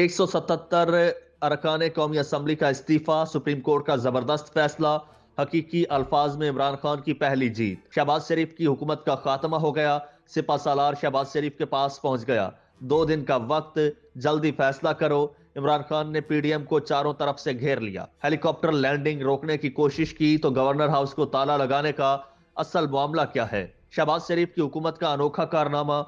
एक सौ सतहत्तर अरकान कौमी असम्बली का इस्तीफा सुप्रीम कोर्ट का जबरदस्त फैसला हकीकी अल्फाज में इमरान खान की पहली जीत शहबाज शरीफ की हुकूमत का खात्मा हो गया सिपा सालार शहबाज शरीफ के पास पहुंच गया दो दिन का वक्त जल्दी फैसला करो इमरान खान ने पीडीएम को चारों तरफ से घेर लिया हेलीकॉप्टर लैंडिंग रोकने की कोशिश की तो गवर्नर हाउस को ताला लगाने का असल मामला क्या है शहबाज शरीफ की हुकूमत का अनोखा कारनामा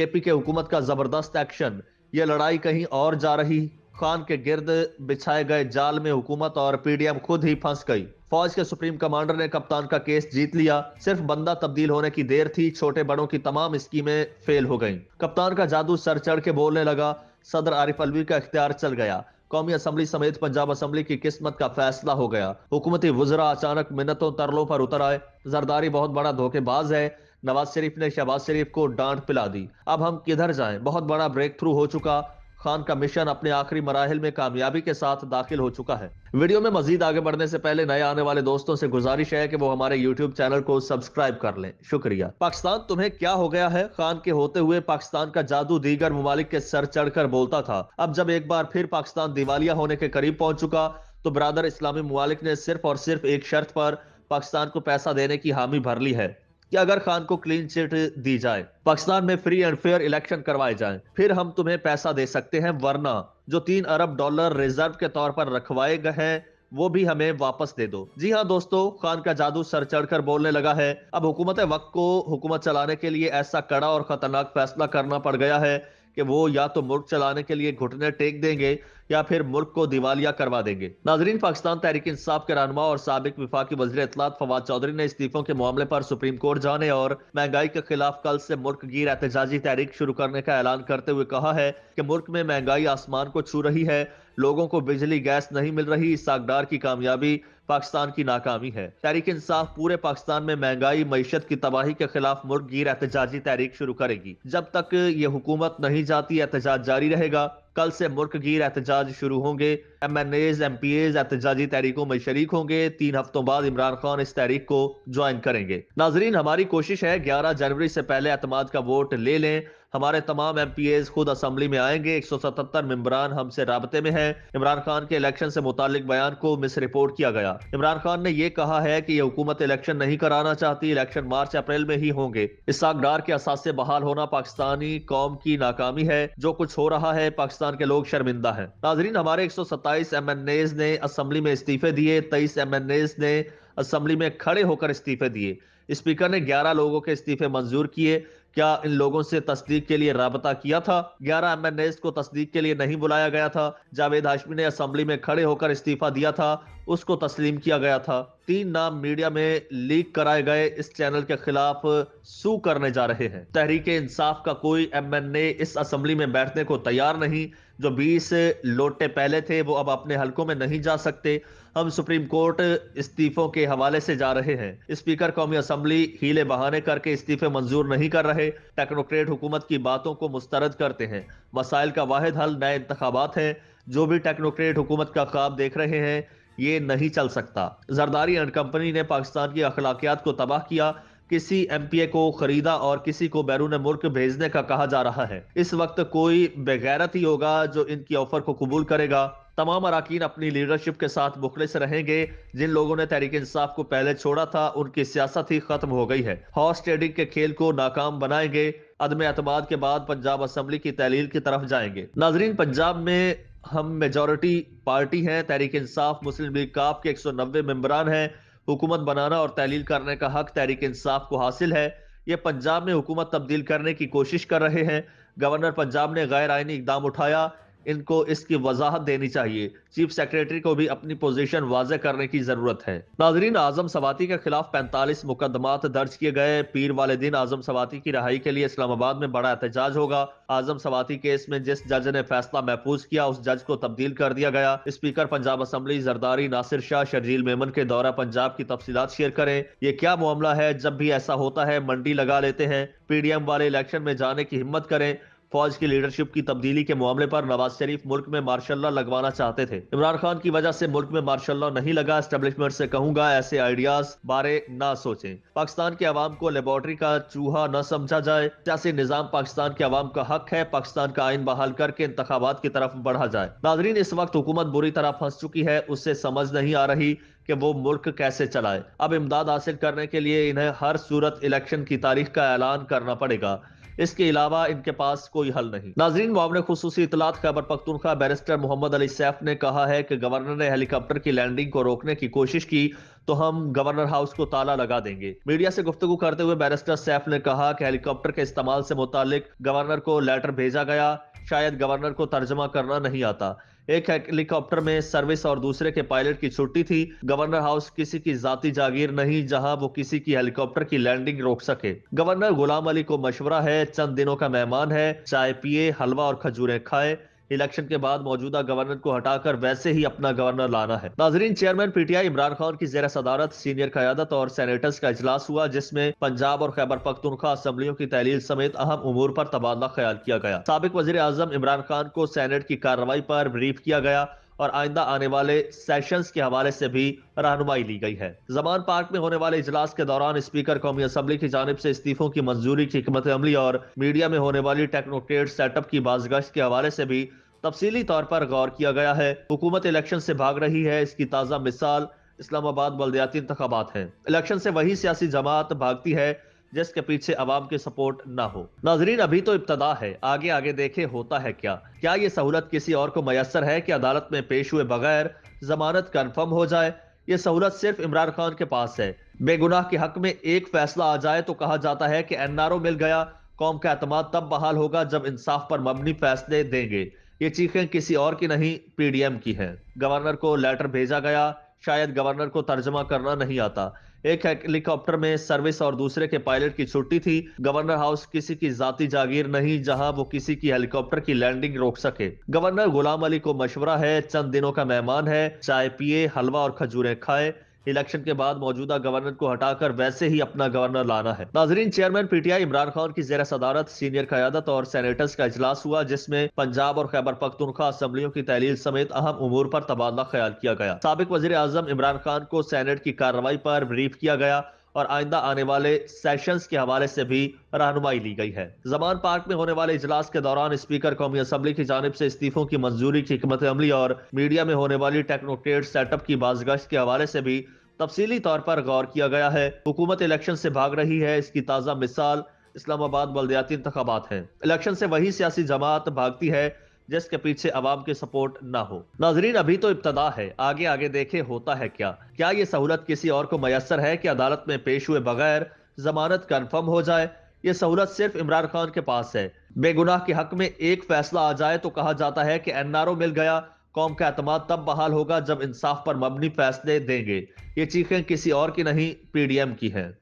केपी के हुकूमत का जबरदस्त एक्शन यह लड़ाई कहीं और जा रही खान के गिर्द बिछाए गए जाल में हुकूमत और पीडीएम खुद ही फंस गई फौज के सुप्रीम कमांडर ने कप्तान का केस जीत लिया सिर्फ बंदा तब्दील होने की देर थी छोटे बड़ों की तमाम स्कीमें फेल हो गईं। कप्तान का जादू सर चढ़ के बोलने लगा सदर आरिफ अलवी का इख्तियार चल गया कौमी असम्बली समेत पंजाब असम्बली की किस्मत का फैसला हो गया हुकूमती वजरा अचानक मिन्नतों तरलों पर उतर आए जरदारी बहुत बड़ा धोखेबाज है नवाज शरीफ ने शहबाज शरीफ को डांट पिला दी अब हम किधर जाएं बहुत बड़ा ब्रेक थ्रू हो चुका खान का मिशन अपने आखिरी मराहल में कामयाबी के साथ दाखिल हो चुका है वीडियो में मजीद आगे बढ़ने से पहले नए आने वाले दोस्तों से गुजारिश है कि वो हमारे यूट्यूब चैनल को सब्सक्राइब कर लें शुक्रिया पाकिस्तान तुम्हें क्या हो गया है खान के होते हुए पाकिस्तान का जादू दीगर ममालिक के सर चढ़कर बोलता था अब जब एक बार फिर पाकिस्तान दिवालिया होने के करीब पहुंच चुका तो ब्रादर इस्लामी ममालिक ने सिर्फ और सिर्फ एक शर्त पर पाकिस्तान को पैसा देने की हामी भर ली है कि अगर खान को क्लीन चिट दी जाए पाकिस्तान में फ्री एंड फेयर इलेक्शन करवाए जाएं फिर हम तुम्हें पैसा दे सकते हैं वरना जो तीन अरब डॉलर रिजर्व के तौर पर रखवाए गए हैं वो भी हमें वापस दे दो जी हाँ दोस्तों खान का जादू सर चढ़कर बोलने लगा है अब हुकूमत वक्त को हुकूमत चलाने के लिए ऐसा कड़ा और खतरनाक फैसला करना पड़ गया है कि वो या तो मुल्क चलाने के लिए घुटने टेक देंगे या फिर मुल्क को दिवालिया करवा देंगे नाजरीन पाकिस्तान तहरीक इंसाफ के रहनमा और सबक विफा की वजी इतलात फवाद चौधरी ने इस्तीफों के मामले पर सुप्रीम कोर्ट जाने और महंगाई के खिलाफ कल से मुल्क गिर एहतजाजी तहरीक शुरू करने का ऐलान करते हुए कहा है कि मुल्क में महंगाई आसमान को छू रही है लोगों को बिजली गैस नहीं मिल रही इस सागडार की कामयाबी पाकिस्तान की नाकामी है तहरीक इंसाफ पूरे पाकिस्तान में महंगाई मीशत की तबाही के खिलाफ मुर्गीर एहतजाजी तहरीक शुरू करेगी जब तक ये हुकूमत नहीं जाती एहतजाज जारी रहेगा कल से मुल्क गिर एहतजाज शुरू होंगे MNAs MPAs एहतजाजी तहरीकों में शरीक होंगे तीन हफ्तों बाद इमरान खान इस तहरीक को ज्वाइन करेंगे नाजरीन हमारी कोशिश है ग्यारह जनवरी से पहले अतमाद का वोट ले लें हमारे तमाम एम पी एज खुद असम्बली में आएंगे एक सौ सतहत्तर मम्बरान हमसे रबते में है इमरान खान के इलेक्शन से मुतालिक बयान को मिस रिपोर्ट किया गया इमरान खान ने यह कहा है कि यह हुकूमत इलेक्शन नहीं कराना चाहती इलेक्शन मार्च अप्रैल में ही होंगे इस सागडार के असासे बहाल होना पाकिस्तानी कौम की नाकामी है जो कुछ हो रहा है पाकिस्तान पाकिस्तान के लोग शर्मिंदा हैं नाजरीन हमारे एक सौ सत्ताईस एम एन एज ने असम्बली में इस्तीफे दिए तेईस एम एन एज ने असम्बली में खड़े होकर इस्तीफे दिए स्पीकर ने ग्यारह लोगों के इस्तीफे मंजूर किए क्या इन लोगों से तस्दीक के लिए रबता किया था ग्यारह एम एन एस को तस्दीक के लिए नहीं बुलाया गया था जावेद हाशमी ने असम्बली में खड़े होकर इस्तीफा दिया था उसको तस्लीम किया गया था तीन नाम मीडिया में लीक कराए गए इस चैनल के खिलाफ सू करने जा रहे हैं तहरीक इंसाफ का कोई एम एन ए इस असम्बली में बैठने को तैयार नहीं जो 20 लोटे पहले थे वो अब अपने हलकों में नहीं जा सकते हम सुप्रीम कोर्ट इस्तीफों के हवाले से जा रहे हैं स्पीकर कौमी असम्बली हीले बहाने करके इस्तीफे मंजूर नहीं कर रहे टेक्नोक्रेट हुकूमत की बातों को मुस्तरद करते हैं मसाइल का वाद हल नए इंतबात हैं जो भी टेक्नोक्रेट हुकूमत का ख्वाब देख रहे हैं ये नहीं चल सकता जरदारी एंड कंपनी ने पाकिस्तान की अखलाकियात को तबाह किया किसी एमपीए को खरीदा और किसी को बैरून मुल्क भेजने का कहा जा रहा है इस वक्त कोई बेगैरत ही होगा जो इनकी ऑफर को कबूल करेगा तमाम अरकान अपनी लीडरशिप के साथ मुखलिस रहेंगे जिन लोगों ने तहरीक इंसाफ को पहले छोड़ा था उनकी सियासत ही खत्म हो गई है हॉर्स ट्रेडिंग के खेल को नाकाम बनाएंगे अदम अतमाद के बाद पंजाब असम्बली की तहलील की तरफ जाएंगे नाजरीन पंजाब में हम मेजोरिटी पार्टी हैं तहरीक इंसाफ मुस्लिम लीग काफ के एक सौ नब्बे मेम्बरान हैं हुकूमत बनाना और तहलील करने का हक तहरीक इंसाफ को हासिल है ये पंजाब में हुकूमत तब्दील करने की कोशिश कर रहे हैं गवर्नर पंजाब ने गैर आइनी इकदाम उठाया इनको इसकी वजाहत देनी चाहिए चीफ सेक्रेटरी को भी अपनी पोजीशन वाजे करने की जरूरत है नाजरीन आजम सवाती के खिलाफ पैंतालीस मुकदमात दर्ज किए गए पीर वाले दिन आजम सवाती की रहाई के लिए इस्लामाबाद में बड़ा एहतजाज होगा आजम सवाती केस में जिस जज ने फैसला महफूज किया उस जज को तब्दील कर दिया गया स्पीकर पंजाब असम्बली जरदारी नासिर शाह शर्जील मेमन के दौरा पंजाब की तफसीत शेयर करें ये क्या मामला है जब भी ऐसा होता है मंडी लगा लेते हैं पीडीएम वाले इलेक्शन में जाने की हिम्मत करें फौज की लीडरशिप की तब्दीली के मामले पर नवाज शरीफ मुल्क में मार्शल लगवाना चाहते थे इमरान खान की वजह से मुल्क में मार्शल नहीं लगा स्टेब्लिशमेंट से कहूंगा ऐसे आइडियाज बारे न सोचे पाकिस्तान के अवाम को लेबोरेटरी का चूहा न समझा जाए सियासी निजाम पाकिस्तान के अवाम का हक है पाकिस्तान का आइन बहाल करके इंतबात की तरफ बढ़ा जाए नाजरीन इस वक्त हुकूमत बुरी तरह फंस चुकी है उससे समझ नहीं आ रही कि वो मुल्क कैसे चलाए अब इमदाद हासिल करने के लिए इन्हें हर सूरत इलेक्शन की तारीख का ऐलान करना पड़ेगा इसके अलावा इनके पास कोई हल नहीं नाजरीन मामले खसूस इतलात खैबर पख्तुनखा बैरिस्टर मोहम्मद अली सैफ ने कहा है कि गवर्नर ने हेलीकॉप्टर की लैंडिंग को रोकने की कोशिश की तो हम गवर्नर हाउस को ताला लगा देंगे मीडिया से गुफ्तु करते हुए बैरिस्टर सैफ ने कहा कि हेलीकॉप्टर के इस्तेमाल से मुतालिक गवर्नर को लेटर भेजा गया शायद गवर्नर को तर्जमा करना नहीं आता एक हेलीकॉप्टर में सर्विस और दूसरे के पायलट की छुट्टी थी गवर्नर हाउस किसी की जाति जागीर नहीं जहां वो किसी की हेलीकॉप्टर की लैंडिंग रोक सके गवर्नर गुलाम अली को मशवरा है चंद दिनों का मेहमान है चाय पिए हलवा और खजूरें खाए इलेक्शन के बाद मौजूदा गवर्नर को हटाकर वैसे ही अपना गवर्नर लाना है नाजरीन चेयरमैन पीटीआई इमरान खान की जेर सदारत सीनियर क्यादत और सैनेटर्स का इजलास हुआ जिसमें पंजाब और खैबर पख्तनखा असम्बलियों की तहलील समेत अहम उमूर पर तबादला ख्याल किया गया सबक वजी अजम इमरान खान को सैनेट की कार्रवाई पर ब्रीफ किया गया और आइंदा आने वाले सेशंस के हवाले से भी रहनुमाई ली गई है जमान पार्क में होने वाले इजलास के दौरान स्पीकर कौमी असम्बली की जानब से इस्तीफों की मंजूरी की हमत अमली और मीडिया में होने वाली टेक्नोटेट सेटअप की बाजगश के हवाले से भी तफसीली तौर पर गौर किया गया है हुकूमत इलेक्शन से भाग रही है इसकी ताज़ा मिसाल इस्लामाबाद बलदयाती इंतबात है इलेक्शन से वही सियासी जमात भागती है जिसके पीछे अवाम की सपोर्ट न हो नाजरीन अभी तो इब्तदा है आगे आगे देखे होता है क्या क्या ये सहूलत किसी और को मैसर है की अदालत में पेश हुए बगैर जमानत कन्फर्म हो जाए ये सहूलत सिर्फ इमरान खान के पास है बेगुनाह के हक में एक फैसला आ जाए तो कहा जाता है कि एन आर ओ मिल गया कौम का अतम तब बहाल होगा जब इंसाफ पर मबनी फैसले देंगे ये चीखें किसी और की नहीं पीडीएम की हैं गवर्नर को लेटर भेजा गया शायद गवर्नर को तर्जमा करना नहीं आता एक हेलीकॉप्टर में सर्विस और दूसरे के पायलट की छुट्टी थी गवर्नर हाउस किसी की जाति जागीर नहीं जहां वो किसी की हेलीकॉप्टर की लैंडिंग रोक सके गवर्नर गुलाम अली को मशवरा है चंद दिनों का मेहमान है चाय पिए हलवा और खजूरें खाए इलेक्शन के बाद मौजूदा गवर्नर को हटाकर वैसे ही अपना गवर्नर लाना है नाजरीन चेयरमैन पीटीआई इमरान खान की जेर सदारत सीनियर क्यादत और सैनेटर्स का इजलास हुआ जिसमें पंजाब और खैबर पख्तनखा असम्बलियों की तहलील समेत अहम उमूर पर तबादला ख्याल किया गया सबक वजी अजम इमरान खान को सैनेट की कार्रवाई पर ब्रीफ किया गया और आइंदा आने वाले सेशंस के हवाले से भी रहनुमाई ली गई है जमान पार्क में होने वाले इजलास के दौरान स्पीकर कौमी असम्बली की जानब से इस्तीफों की मंजूरी की हमत अमली और मीडिया में होने वाली टेक्नोक्रेट सेटअप की बाजगश के हवाले से भी तफसीली तौर पर गौर किया गया है हुकूमत इलेक्शन से भाग रही है इसकी ताज़ा मिसाल इस्लामाबाद बलदयाती इंतबात हैं इलेक्शन से वही सियासी जमात भागती है जिसके पीछे अवाम की सपोर्ट न हो नाजरीन अभी तो इब्तदा है आगे आगे देखे होता है क्या क्या ये सहूलत किसी और को मैसर है कि अदालत में पेश हुए बगैर जमानत कन्फर्म हो जाए ये सहूलत सिर्फ इमरान खान के पास है बेगुनाह के हक में एक फैसला आ जाए तो कहा जाता है कि एन आर ओ मिल गया कौम का अहतम तब बहाल होगा जब इंसाफ पर मबनी फैसले देंगे ये चीखें किसी और की नहीं पीडीएम की हैं